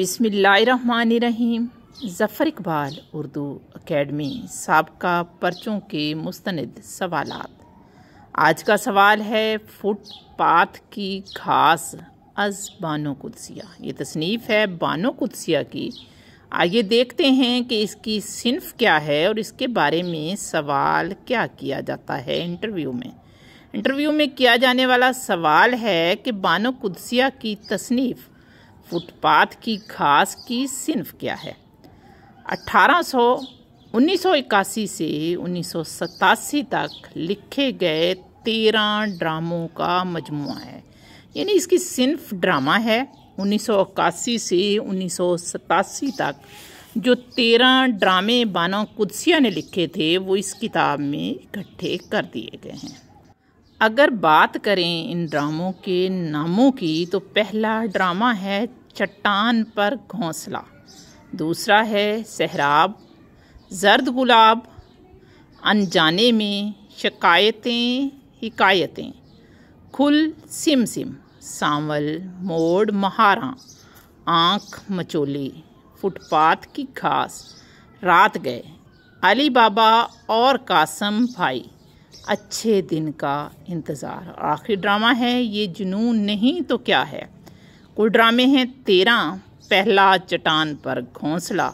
बिसमीम ज़फ़र इकबाल उर्दू अकेडमी सबका पर्चों के मुस्ंद सवाल आज का सवाल है फुटपाथ की घास अज बानो कुदसिया ये तसनीफ़ है बानो कुदसिया की आइए देखते हैं कि इसकी सिनफ क्या है और इसके बारे में सवाल क्या किया जाता है इंटरव्यू में इंटरव्यू में किया जाने वाला सवाल है कि बानो कुदसिया की तसनीफ़ फुटपाथ की खास की सिंफ क्या है 1800 1981 से 1987 तक लिखे गए तेरह ड्रामों का मजमु है यानी इसकी सिंफ ड्रामा है 1981 से 1987 तक जो तेरह ड्रामे बाना कुदसिया ने लिखे थे वो इस किताब में इकट्ठे कर दिए गए हैं अगर बात करें इन ड्रामों के नामों की तो पहला ड्रामा है चट्टान पर घोंसला दूसरा है सहराब जर्द गुलाब अनजाने में शिकायतें हिकायतें खुल सिम सिम सांवल मोड़ महारा आँख मचोली फुटपाथ की घास रात गए अली बाबा और कासम भाई अच्छे दिन का इंतज़ार आखिरी ड्रामा है ये जुनून नहीं तो क्या है कुल ड्रामे हैं तेरह पहला चट्टान पर घोंसला